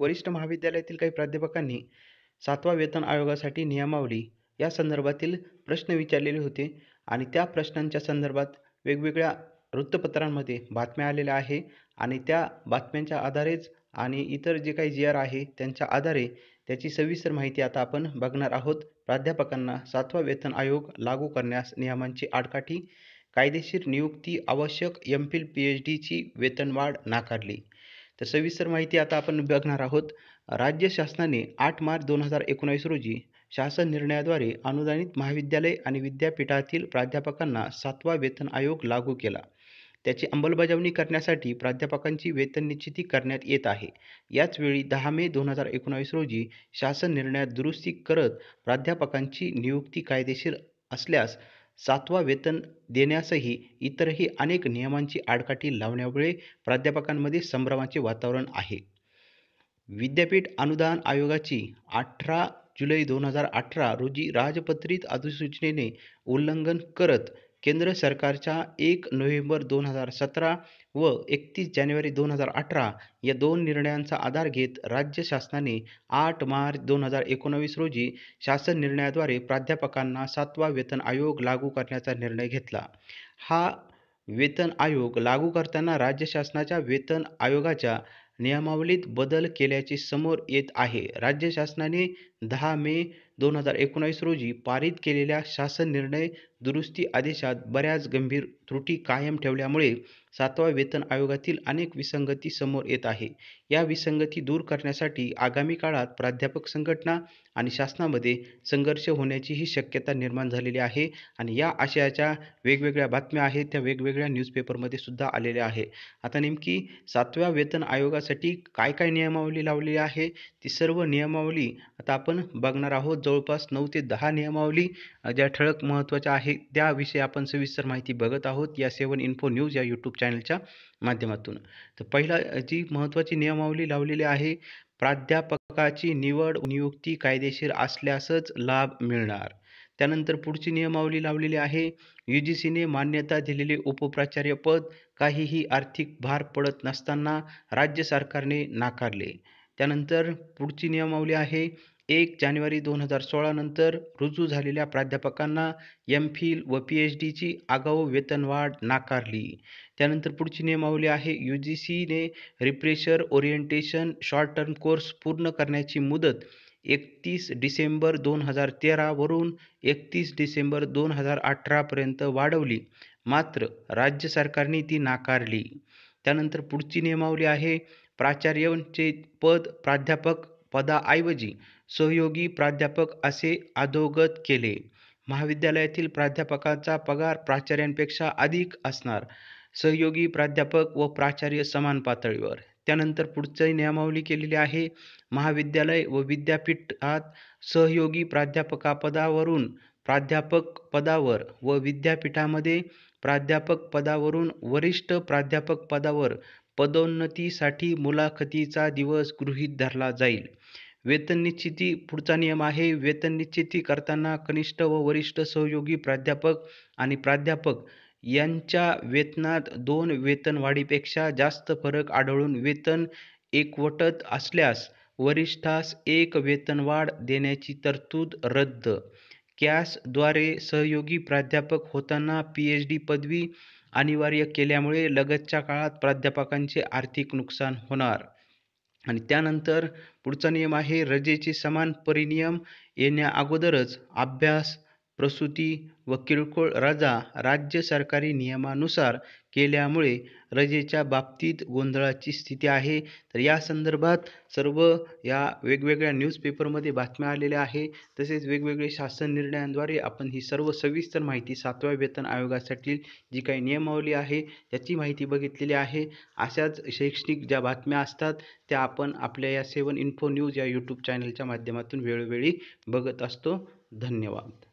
वरिष्ठ महाविद्यालयातील काही प्राध्यापकांनी सातवा वेतन आयोगासाठी नियमावली या संदर्भातील प्रश्न विचारलेले होते आणि त्या प्रश्नांच्या संदर्भात वेगवेगळ्या वृत्तपत्रांमध्ये बातम्या आलेल्या आहे आणि त्या बातम्यांच्या आधारेच आणि इतर जे काही जी आर आहे त्यांच्या आधारे त्याची सविस्तर माहिती आता आपण बघणार आहोत प्राध्यापकांना सातवा वेतन आयोग लागू करण्यास नियमांची आडकाठी कायदेशीर नियुक्ती आवश्यक एम फिल पी एच डीची वेतनवाढ नाकारली तर सविस्तर माहिती आता आपण बघणार आहोत राज्य शासनाने आठ मार्च दोन हजार एकोणावीस रोजी शासन निर्णयाद्वारे अनुदानित महाविद्यालय आणि विद्यापीठातील प्राध्यापकांना सातवा वेतन आयोग लागू केला त्याची अंमलबजावणी करण्यासाठी प्राध्यापकांची वेतन निश्चिती करण्यात येत आहे याचवेळी दहा मे दोन हजार एकोणावीस रोजी शासन निर्णयात दुरुस्ती करत प्राध्यापकांची नियुक्ती कायदेशीर असल्यास सातवा वेतन देण्यासही इतरही अनेक नियमांची आडकाठी लावण्यामुळे प्राध्यापकांमध्ये संभ्रमाचे वातावरण आहे विद्यापीठ अनुदान आयोगाची अठरा जुलै दोन हजार अठरा रोजी राजपत्रित अधिसूचनेने उल्लंघन करत केंद्र सरकारच्या एक नोव्हेंबर दोन हजार सतरा व एकतीस जानेवारी दोन हजार अठरा या दोन निर्णयांचा आधार घेत राज्य शासनाने आठ मार्च दोन हजार एकोणावीस रोजी शासन निर्णयाद्वारे प्राध्यापकांना सातवा वेतन आयोग लागू करण्याचा निर्णय घेतला हा वेतन आयोग लागू करताना राज्य शासनाच्या वेतन आयोगाच्या नियमावलीत बदल केल्याचे समोर येत आहे राज्य शासनाने दहा मे दोन हजार एकोणावीस रोजी पारित केलेल्या शासन निर्णय दुरुस्ती आदेशात बऱ्याच गंभीर त्रुटी कायम ठेवल्यामुळे सातवा वेतन आयोगातील अनेक विसंगती समोर येत आहे या विसंगती दूर करण्यासाठी आगामी काळात प्राध्यापक संघटना आणि शासनामध्ये संघर्ष होण्याचीही शक्यता निर्माण झालेली आहे आणि या आशयाच्या वेगवेगळ्या बातम्या आहेत त्या वेगवेगळ्या न्यूजपेपरमध्ये सुद्धा आलेल्या आहे आता नेमकी सातव्या वेतन आयोगासाठी काय काय नियमावली लावलेली आहे ती सर्व नियमावली आता आपण बघणार आहोत जवळपास नऊ ते दहा नियमावली ज्या ठळक महत्त्वाच्या आहेत त्याविषयी आपण सविस्तर माहिती बघत आहोत या सेवन इन्फो न्यूज या यूट्यूब चॅनलच्या माध्यमातून तर पहिला जी महत्त्वाची नियमावली लावलेली आहे प्राध्यापकाची निवड नियुक्ती कायदेशीर असल्यासच लाभ मिळणार त्यानंतर पुढची नियमावली लावलेली आहे यू जी सीने मान्यता दिलेले उपप्राचार्य पद काहीही आर्थिक भार पडत नसताना राज्य सरकारने नाकारले त्यानंतर पुढची नियमावली आहे एक जानेवारी दोन हजार सोळानंतर रुजू झालेल्या प्राध्यापकांना एम फिल व पी एच डीची आगाऊ वेतनवाढ नाकारली त्यानंतर पुढची नियमावली आहे यू जी सीने refresher orientation short term course पूर्ण करण्याची मुदत एकतीस डिसेंबर दोन हजार तेरावरून एकतीस डिसेंबर दोन हजार अठरापर्यंत वाढवली मात्र राज्य सरकारने ती नाकारली त्यानंतर पुढची नियमावली आहे प्राचार्यांचे पद प्राध्यापक पदाऐवजी सहयोगी प्राध्यापक असे अधोगत केले महाविद्यालयातील प्राध्यापकाचा पगार प्राचार्यांपेक्षा अधिक असणार सहयोगी प्राध्यापक व प्राचार्य समान पातळीवर त्यानंतर पुढचंही नियमावली केलेली आहे महाविद्यालय व विद्यापीठात सहयोगी प्राध्यापकापदावरून प्राध्यापक पदावर व विद्यापीठामध्ये प्राध्यापक पदावरून वरिष्ठ प्राध्यापक पदावर पदोन्नतीसाठी मुलाखतीचा दिवस गृहीत धरला जाईल वेतन निश्चिती पुढचा नियम आहे वेतन निश्चिती करताना कनिष्ठ व वरिष्ठ सहयोगी प्राध्यापक आणि प्राध्यापक यांच्या वेतनात दोन वेतनवाढीपेक्षा जास्त फरक आढळून वेतन एकवटत असल्यास वरिष्ठास एक वेतनवाढ देण्याची तरतूद रद्द कॅसद्वारे सहयोगी प्राध्यापक होताना पी एच डी पदवी अनिवार्य केल्यामुळे लगतच्या काळात प्राध्यापकांचे आर्थिक नुकसान होणार आणि त्यानंतर पुढचा नियम आहे रजेचे समान परिनियम अगोदरच अभ्यास प्रसूती व किरकोळ रजा राज्य सरकारी नियमानुसार केल्यामुळे रजेच्या बाबतीत गोंधळाची स्थिती आहे तर या संदर्भात सर्व या वेगवेगळ्या न्यूजपेपरमध्ये बातम्या आलेल्या आहे तसेच वेगवेगळे शासन निर्णयांद्वारे आपण ही सर्व सविस्तर माहिती सातव्या वेतन आयोगासाठी जी काही नियमावली आहे त्याची माहिती बघितलेली आहे अशाच शैक्षणिक ज्या बातम्या असतात त्या आपण आपल्या या सेवन इन्फो न्यूज या यूट्यूब चॅनलच्या माध्यमातून वेळोवेळी बघत असतो धन्यवाद